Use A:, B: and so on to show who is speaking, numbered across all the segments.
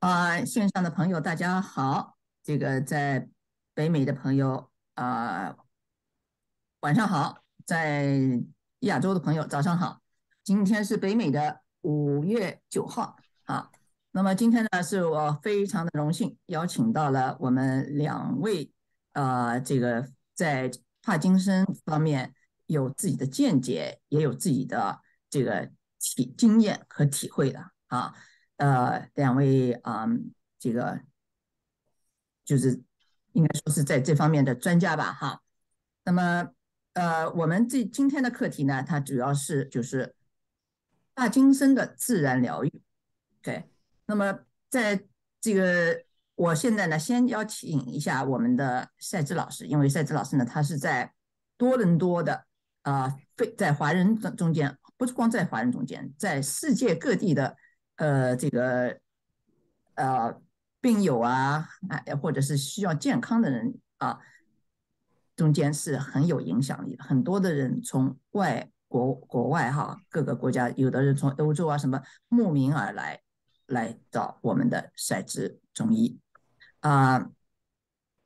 A: 啊，线上的朋友大家好，这个在北美的朋友啊，晚上好；在亚洲的朋友早上好。今天是北美的五月九号啊。那么今天呢，是我非常的荣幸，邀请到了我们两位啊，这个在帕金森方面有自己的见解，也有自己的这个体经验和体会的啊。呃，两位啊，这个就是应该说是在这方面的专家吧，哈。那么，呃，我们这今天的课题呢，它主要是就是大金森的自然疗愈，对。那么，在这个，我现在呢，先邀请一下我们的赛芝老师，因为赛芝老师呢，他是在多伦多的啊，非在华人中间，不是光在华人中间，在世界各地的。呃，这个呃，病友啊，哎，或者是需要健康的人啊，中间是很有影响力的。很多的人从外国、国外哈，各个国家，有的人从欧洲啊，什么慕名而来，来找我们的赛智中医啊。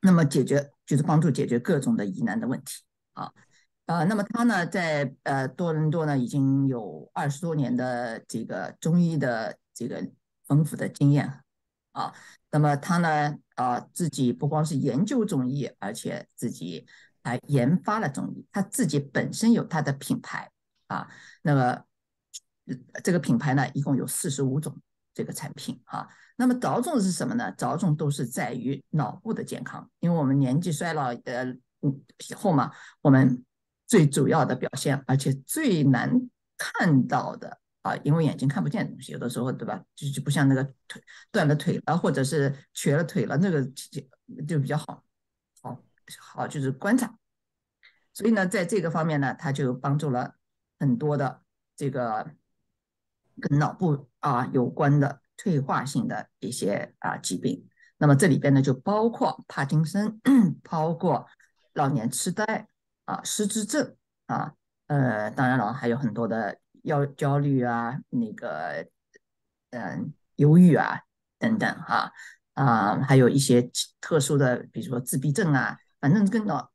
A: 那么解决就是帮助解决各种的疑难的问题啊。呃，那么他呢，在呃多伦多呢，已经有二十多年的这个中医的。这个丰富的经验啊，那么他呢，呃，自己不光是研究中医，而且自己还研发了中医，他自己本身有他的品牌啊。那么这个品牌呢，一共有四十五种这个产品啊。那么着重是什么呢？着重都是在于脑部的健康，因为我们年纪衰老的以后嘛，我们最主要的表现，而且最难看到的。啊，因为眼睛看不见东西，有的时候，对吧？就就不像那个腿断了腿了，或者是瘸了腿了，那个就就比较好，好，好，就是观察。所以呢，在这个方面呢，它就帮助了很多的这个跟脑部啊有关的退化性的一些啊疾病。那么这里边呢，就包括帕金森，包括老年痴呆啊、失智症啊，呃，当然了，还有很多的。要焦虑啊，那个，嗯，忧郁啊，等等哈，啊，还有一些特殊的，比如说自闭症啊，反正跟老，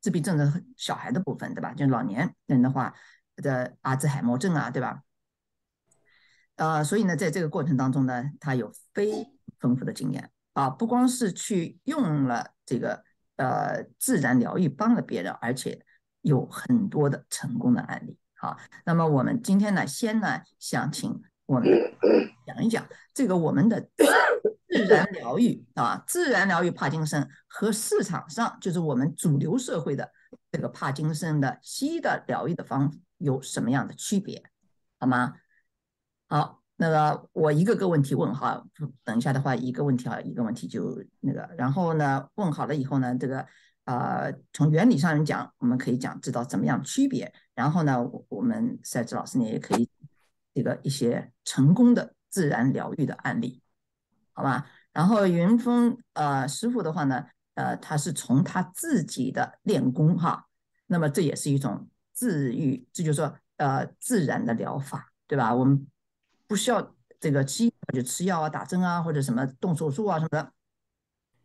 A: 自闭症的小孩的部分，对吧？就老年人的话的阿兹海默症啊，对吧？呃，所以呢，在这个过程当中呢，他有非丰富的经验啊，不光是去用了这个呃自然疗愈帮了别人，而且有很多的成功的案例。好，那么我们今天呢，先呢想请我们 讲一讲这个我们的自然疗愈啊，自然疗愈帕金森和市场上就是我们主流社会的这个帕金森的西医的疗愈的方法有什么样的区别，好吗？好，那个我一个个问题问哈，等一下的话一个问题哈，一个问题就那个，然后呢问好了以后呢，这个。呃，从原理上讲，我们可以讲知道怎么样区别。然后呢，我们赛志老师呢也可以这个一些成功的自然疗愈的案例，好吧？然后云峰呃师傅的话呢，呃，他是从他自己的练功哈，那么这也是一种治愈，这就是说呃自然的疗法，对吧？我们不需要这个吃就吃药啊、打针啊或者什么动手术啊什么的，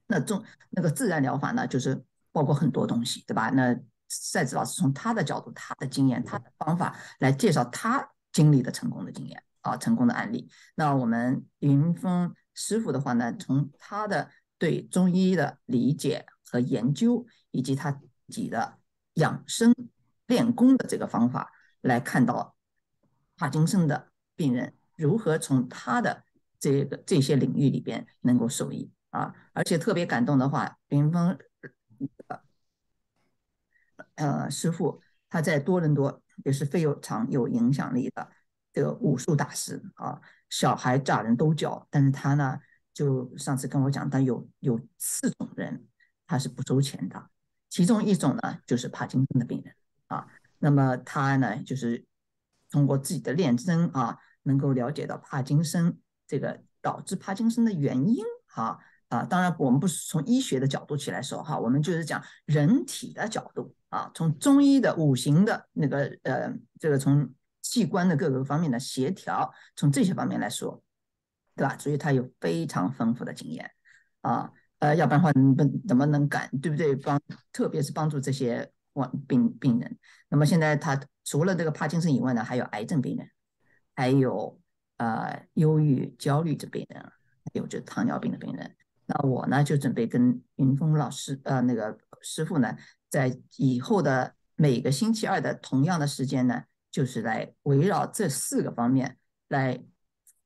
A: 那中那个自然疗法呢，就是。包括很多东西，对吧？那赛子老师从他的角度、他的经验、他的方法来介绍他经历的成功的经验啊，成功的案例。那我们云峰师傅的话呢，从他的对中医的理解和研究，以及他自己的养生练功的这个方法来看到帕金森的病人如何从他的这个这些领域里边能够受益啊，而且特别感动的话，云峰。呃，呃，师傅他在多伦多也是非常有影响力的这个武术大师啊，小孩、大人都教。但是他呢，就上次跟我讲，他有有四种人他是不收钱的，其中一种呢就是帕金森的病人啊。那么他呢，就是通过自己的练针啊，能够了解到帕金森这个导致帕金森的原因啊。啊，当然我们不是从医学的角度去来说哈，我们就是讲人体的角度啊，从中医的五行的那个呃，这个从器官的各个方面的协调，从这些方面来说，对吧？所以他有非常丰富的经验啊，呃，要不然话不怎么能敢对不对？帮，特别是帮助这些患病病人。那么现在他除了这个帕金森以外呢，还有癌症病人，还有呃忧郁、焦虑的病人，还有这糖尿病的病人。那我呢就准备跟云峰老师，呃，那个师傅呢，在以后的每个星期二的同样的时间呢，就是来围绕这四个方面来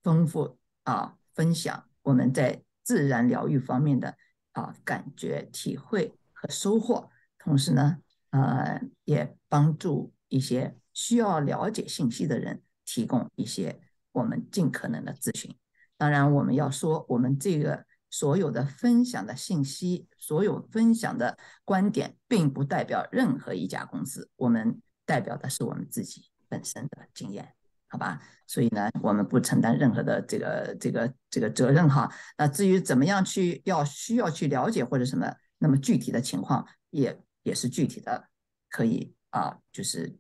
A: 丰富啊，分享我们在自然疗愈方面的啊感觉、体会和收获。同时呢，呃，也帮助一些需要了解信息的人提供一些我们尽可能的咨询。当然，我们要说我们这个。所有的分享的信息，所有分享的观点，并不代表任何一家公司。我们代表的是我们自己本身的经验，好吧？所以呢，我们不承担任何的这个、这个、这个责任哈。那至于怎么样去要需要去了解或者什么，那么具体的情况也也是具体的，可以啊，就是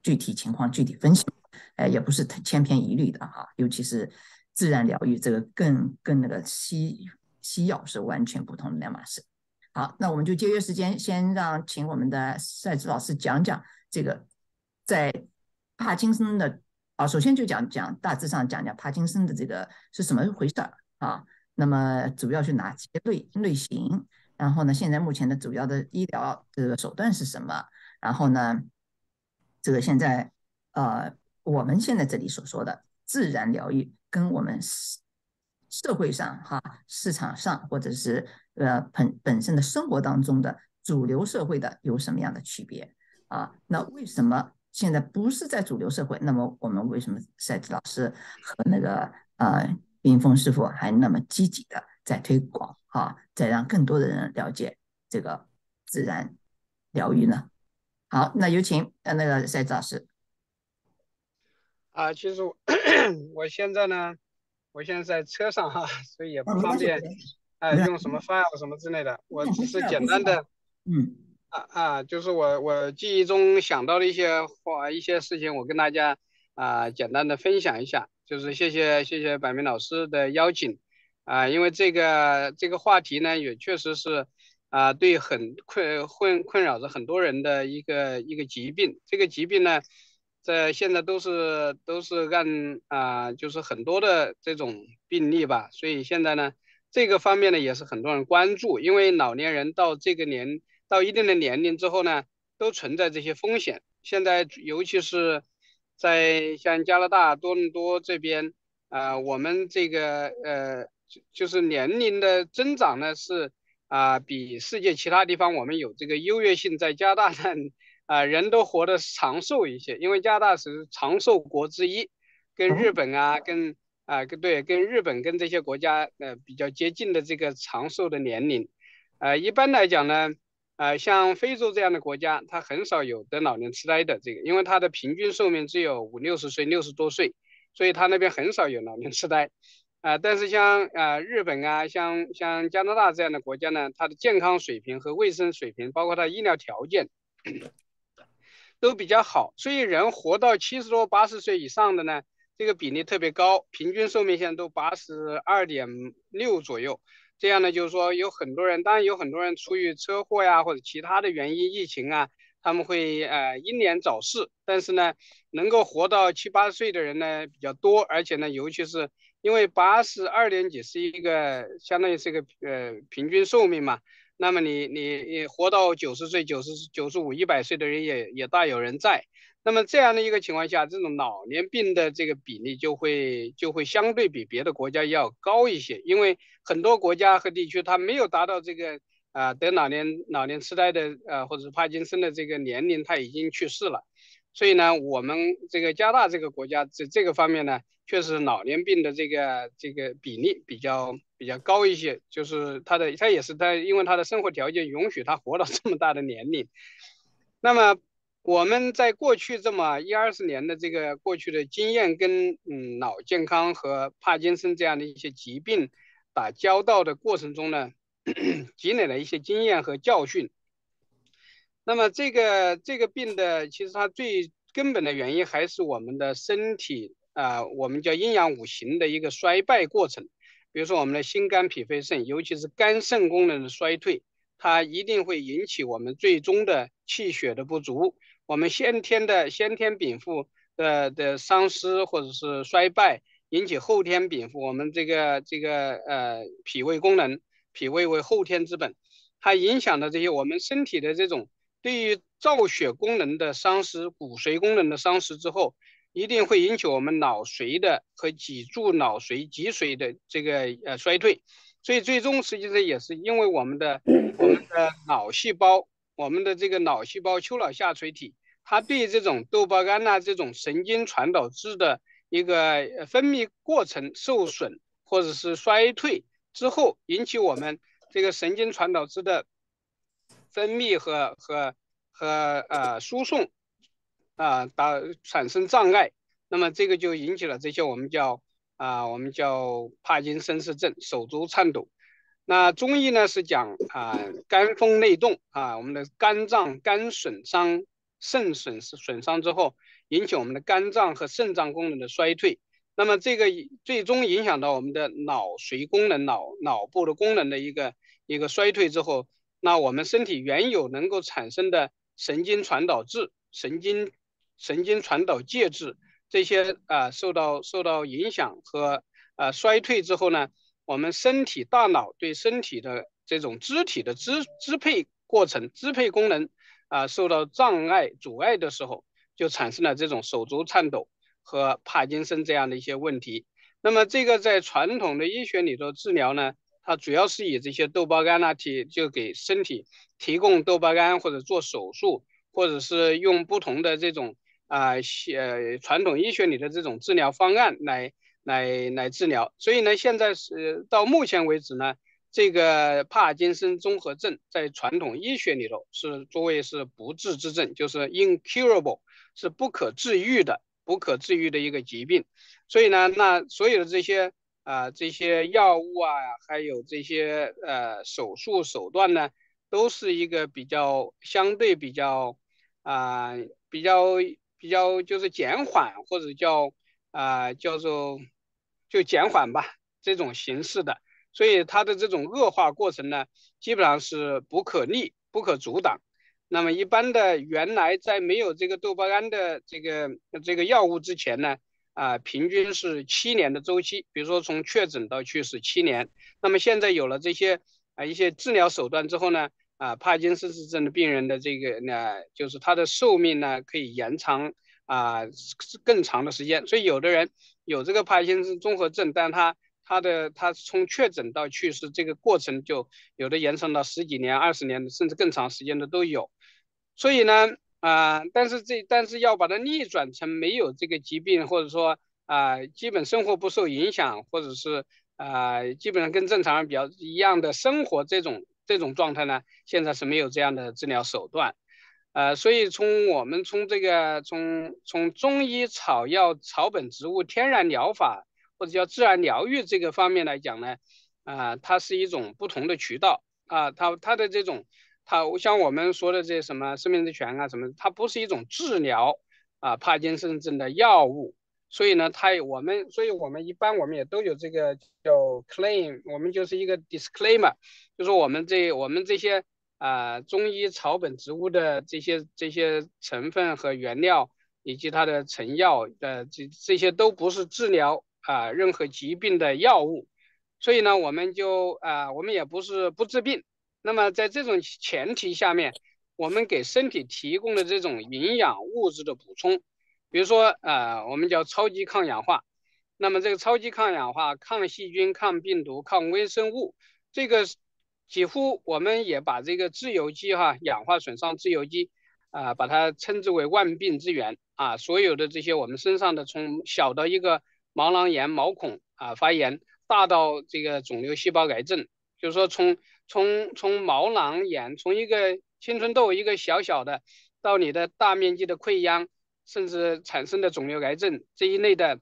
A: 具体情况具体分析。哎，也不是千篇一律的哈，尤其是自然疗愈这个更更那个西。西药是完全不同的两码事。好，那我们就节约时间，先让请我们的赛子老师讲讲这个在帕金森的啊，首先就讲讲，大致上讲讲帕金森的这个是什么回事啊。那么主要是哪几类类型？然后呢，现在目前的主要的医疗这个手段是什么？然后呢，这个现在呃，我们现在这里所说的自然疗愈跟我们是。社会上哈，市场上或者是呃本本身的生活当中的主流社会的有什么样的区别啊？那为什么现在不是在主流社会？那么我们为什么赛子老师和那个呃冰峰师傅还那么积极的在推广啊，在让更多的人了解这个自然疗愈呢？好，那有请呃那个赛子老师。
B: 啊，其实我 我现在呢。我现在在车上哈，所以也不方便，哎，用什么发呀什么之类的，我只是简单的，嗯，啊啊，就是我我记忆中想到的一些话，一些事情，我跟大家啊简单的分享一下，就是谢谢谢谢百明老师的邀请，啊，因为这个这个话题呢也确实是啊对很困困困扰着很多人的一个一个疾病，这个疾病呢。在现在都是都是按啊，就是很多的这种病例吧，所以现在呢，这个方面呢也是很多人关注，因为老年人到这个年到一定的年龄之后呢，都存在这些风险。现在尤其是，在像加拿大多伦多这边，啊，我们这个呃，就就是年龄的增长呢是啊，比世界其他地方我们有这个优越性，在加拿大。啊，人都活得长寿一些，因为加拿大是长寿国之一，跟日本啊，跟啊，跟对，跟日本跟这些国家呃比较接近的这个长寿的年龄。呃，一般来讲呢，呃，像非洲这样的国家，它很少有得老年痴呆的这个，因为它的平均寿命只有五六十岁，六十多岁，所以它那边很少有老年痴呆。啊，但是像啊日本啊，像像加拿大这样的国家呢，它的健康水平和卫生水平，包括它医疗条件。都比较好，所以人活到七十多、八十岁以上的呢，这个比例特别高，平均寿命现在都八十二点六左右。这样呢，就是说有很多人，当然有很多人出于车祸呀或者其他的原因、疫情啊，他们会呃英年早逝。但是呢，能够活到七八十岁的人呢比较多，而且呢，尤其是因为八十二点几是一个相当于是一个呃平均寿命嘛。那么你你你活到九十岁、九十九十五、一百岁的人也也大有人在。那么这样的一个情况下，这种老年病的这个比例就会就会相对比别的国家要高一些，因为很多国家和地区它没有达到这个啊得老年老年痴呆的啊或者帕金森的这个年龄他已经去世了。所以呢，我们这个加拿大这个国家这这个方面呢，确实老年病的这个这个比例比较。比较高一些，就是他的，他也是他，因为他的生活条件允许他活到 这么大的年龄。那么我们在过去这么一二十年的这个过去的经验，跟嗯脑健康和帕金森这样的一些疾病打交道的过程中呢，积累了一些经验和教训。那么这个这个病的，其实它最根本的原因还是我们的身体啊，我们叫阴阳五行的一个衰败过程。比如说，我们的心、肝、脾、肺、肾，尤其是肝肾功能的衰退，它一定会引起我们最终的气血的不足。我们先天的先天禀赋的的丧失或者是衰败，引起后天禀赋，我们这个这个呃脾胃功能，脾胃为后天之本，它影响的这些我们身体的这种对于造血功能的丧失、骨髓功能的丧失之后。一定会引起我们脑髓的和脊柱脑髓脊髓的这个呃衰退，所以最终实际上也是因为我们的我们的脑细胞，我们的这个脑细胞丘脑下垂体，它对这种豆包苷呐这种神经传导质的一个分泌过程受损或者是衰退之后，引起我们这个神经传导质的分泌和和和呃输送。啊，打产生障碍，那么这个就引起了这些我们叫啊，我们叫帕金森氏症、手足颤抖。那中医呢是讲啊，肝风内动啊，我们的肝脏肝损伤、肾损失损伤之后，引起我们的肝脏和肾脏功能的衰退，那么这个最终影响到我们的脑髓功能、脑脑部的功能的一个一个衰退之后，那我们身体原有能够产生的神经传导质、神经。神经传导介质这些啊受到受到影响和啊衰退之后呢，我们身体大脑对身体的这种肢体的支支配过程、支配功能啊受到障碍阻碍的时候，就产生了这种手足颤抖和帕金森这样的一些问题。那么这个在传统的医学里头治疗呢，它主要是以这些豆包干啊，提就给身体提供豆包干，或者做手术，或者是用不同的这种。啊，呃，传统医学里的这种治疗方案来来来治疗，所以呢，现在是到目前为止呢，这个帕金森综合症在传统医学里头是作为是不治之症，就是 incurable，是不可治愈的、不可治愈的一个疾病。所以呢，那所有的这些啊这些药物啊，还有这些呃手术手段呢，都是一个比较相对比较啊比较。比较就是减缓或者叫啊叫做就减缓吧这种形式的，所以它的这种恶化过程呢基本上是不可逆、不可阻挡。那么一般的原来在没有这个豆包胺的这个这个药物之前呢啊，平均是七年的周期，比如说从确诊到去世七年。那么现在有了这些啊一些治疗手段之后呢。啊，帕金森氏症的病人的这个呢，就是他的寿命呢可以延长啊，更长的时间。所以有的人有这个帕金森综合症，但他他的他从确诊到去世这个过程，就有的延长到十几年、二十年，甚至更长时间的都有。所以呢，啊，但是这但是要把它逆转成没有这个疾病，或者说啊，基本生活不受影响，或者是啊，基本上跟正常人比较一样的生活这种。这种状态呢，现在是没有这样的治疗手段，呃，所以从我们从这个从从中医草药、草本植物、天然疗法或者叫自然疗愈这个方面来讲呢，啊，它是一种不同的渠道啊，它它的这种，它像我们说的这什么生命之泉啊什么，它不是一种治疗啊帕金森症的药物。所以呢，它我们，所以我们一般我们也都有这个叫 claim，我们就是一个 disclaimer，就是我们这我们这些啊中医草本植物的这些这些成分和原料，以及它的成药呃这这些都不是治疗啊任何疾病的药物，所以呢，我们就啊我们也不是不治病，那么在这种前提下面，我们给身体提供的这种营养物质的补充。比如说，呃，我们叫超级抗氧化。那么这个超级抗氧化、抗细菌、抗病毒、抗微生物，这个几乎我们也把这个自由基，哈，氧化损伤自由基，啊，把它称之为万病之源啊。所有的这些我们身上的，从小的一个毛囊炎、毛孔啊发炎，大到这个肿瘤、细胞癌症，就是说从从从毛囊炎，从一个青春痘一个小小的，到你的大面积的溃疡。甚至产生的肿瘤、癌症这一类的，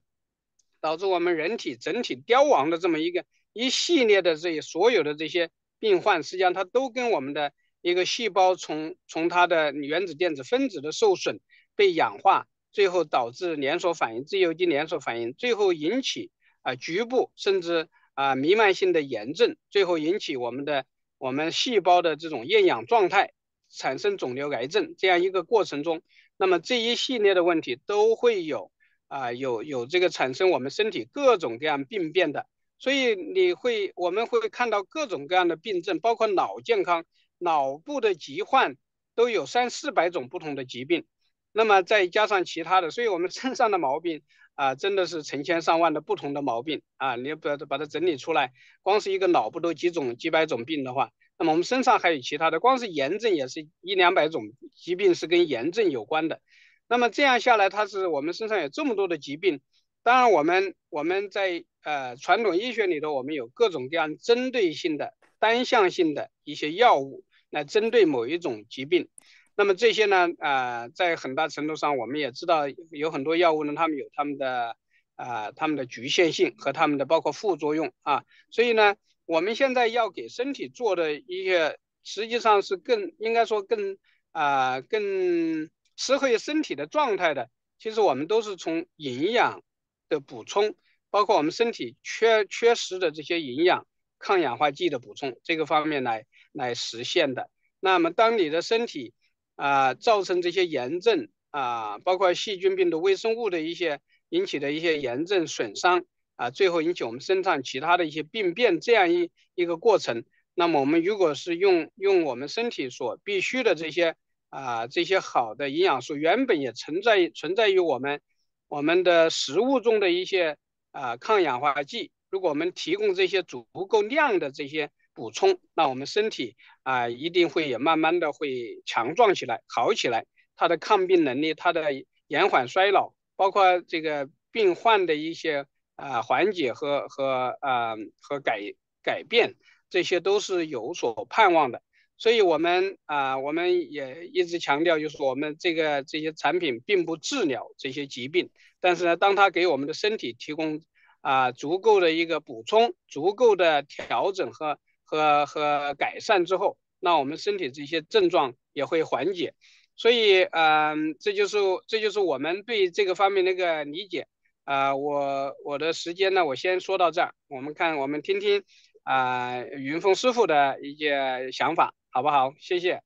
B: 导致我们人体整体凋亡的这么一个一系列的这些所有的这些病患，实际上它都跟我们的一个细胞从从它的原子、电子、分子的受损、被氧化，最后导致连锁反应、自由基连锁反应，最后引起啊局部甚至啊弥漫性的炎症，最后引起我们的我们细胞的这种厌氧状态，产生肿瘤、癌症这样一个过程中。那么这一系列的问题都会有啊，有有这个产生我们身体各种各样病变的，所以你会我们会看到各种各样的病症，包括脑健康、脑部的疾患都有三四百种不同的疾病。那么再加上其他的，所以我们身上的毛病啊，真的是成千上万的不同的毛病啊，你要把把它整理出来，光是一个脑部都几种几百种病的话。那么我们身上还有其他的，光是炎症也是一两百种疾病是跟炎症有关的。那么这样下来，它是我们身上有这么多的疾病。当然，我们我们在呃传统医学里头，我们有各种各样针对性的单向性的一些药物，来针对某一种疾病。那么这些呢，呃，在很大程度上，我们也知道有很多药物呢，它们有它们的啊，它们的局限性和它们的包括副作用啊。所以呢。我们现在要给身体做的一些，实际上是更应该说更啊更适合于身体的状态的。其实我们都是从营养的补充，包括我们身体缺缺失的这些营养、抗氧化剂的补充这个方面来来实现的。那么，当你的身体啊造成这些炎症啊，包括细菌、病毒、微生物的一些引起的一些炎症损伤。啊，最后引起我们身上其他的一些病变，这样一一个过程。那么我们如果是用用我们身体所必需的这些啊这些好的营养素，原本也存在存在于我们我们的食物中的一些啊抗氧化剂。如果我们提供这些足够量的这些补充，那我们身体啊一定会也慢慢的会强壮起来，好起来。它的抗病能力，它的延缓衰老，包括这个病患的一些。啊，缓解和和啊和改改变，这些都是有所盼望的。所以，我们啊，我们也一直强调，就是我们这个这些产品并不治疗这些疾病，但是呢，当它给我们的身体提供啊足够的一个补充、足够的调整和和和改善之后，那我们身体这些症状也会缓解。所以，嗯，这就是这就是我们对这个方面的一个理解。啊，我我的时间呢，我先说到这儿。我们看，我们听听啊，云峰师傅的一些想法，好不好？谢谢。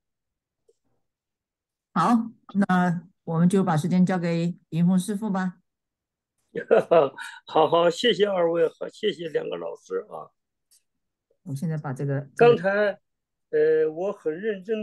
A: 好，那我们就把时间交给云峰师傅吧。
B: 好好，谢谢二位，和谢谢两个老师啊。
A: 我现在把这个。刚
B: 才，呃，我很认真。